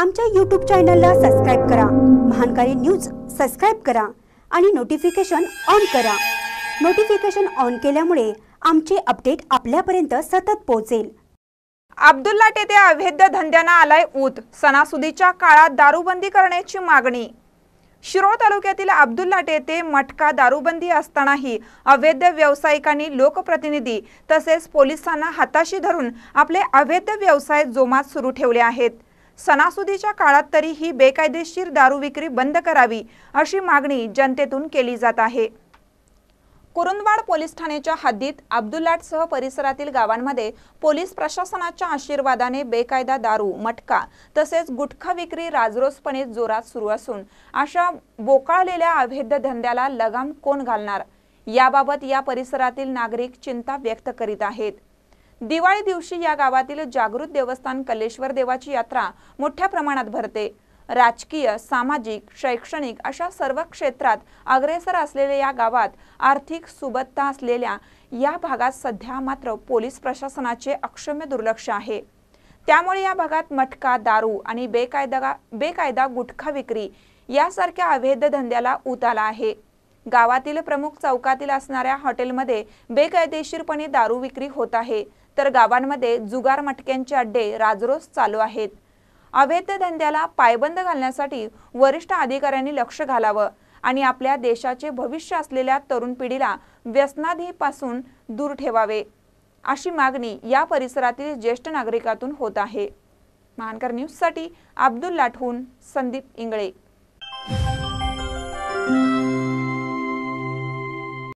आमच्या यूट्यूब चॅनलला सबस्क्राईब करा महानकारी न्यूज सबस्क्राईब करा आणि नोटिफिकेशन ऑन करा नोटिफिकेशन ऑन केल्यामुळे आमचे अपडेट आपल्यापर्यंत सतत पोहोचेल अब्दुल्ला येथे अवैध धंद्यांना आलाय ऊत सणासुदीच्या काळात दारूबंदी करण्याची मागणी शिरो तालुक्यातील अब्दुल्ला येथे मटका दारूबंदी असतानाही अवैध व्यावसायिकांनी लोकप्रतिनिधी तसेच पोलिसांना हाताशी धरून आपले अवैध व्यवसाय जोमात सुरू ठेवले आहेत सणासुदीच्या काळात तरी ही बेकायदेशीर दारू विक्री बंद करावी अशी मागणी जनतेतून केली जात आहे कुरुंदवाड पोलीस ठाण्याच्या हद्दीत सह परिसरातील गावांमध्ये पोलीस प्रशासनाच्या आशीर्वादाने बेकायदा दारू मटका तसेच गुटखा विक्री राजरोसपणे जोरात सुरू असून अशा बोकाळलेल्या अवैध धंद्याला लगाम कोण घालणार याबाबत या परिसरातील नागरिक चिंता व्यक्त करीत आहेत दिवाळी दिवशी या गावातील जागृत देवस्थान कलेश्वर देवाची यात्रा मोठ्या प्रमाणात भरते राजकीय सामाजिक शैक्षणिक अशा सर्व क्षेत्रात अग्रेसर असलेल्या या गावात आर्थिक सुबत्ता असलेल्या या भागात सध्या मात्र पोलीस प्रशासनाचे अक्षम्य दुर्लक्ष आहे त्यामुळे या भागात मटका दारू आणि बेकायदा बेकायदा गुटखा विक्री यासारख्या अवैध धंद्याला उत आला आहे गावातील प्रमुख चौकातील असणाऱ्या हॉटेलमध्ये बेकायदेशीरपणे दारू विक्री होत आहे तर गावांमध्ये जुगार मटक्यांचे अड्डे राजरोज चालू आहेत अवैध धंद्याला पायबंद घालण्यासाठी वरिष्ठ अधिकाऱ्यांनी लक्ष घालावं आणि आपल्या देशाचे भविष्य असलेल्या तरुण पिढीला व्यसनाधीपासून दूर ठेवावे अशी मागणी या परिसरातील ज्येष्ठ नागरिकातून होत आहे महानकर न्यूजसाठी अब्दुल लाठून संदीप इंगळे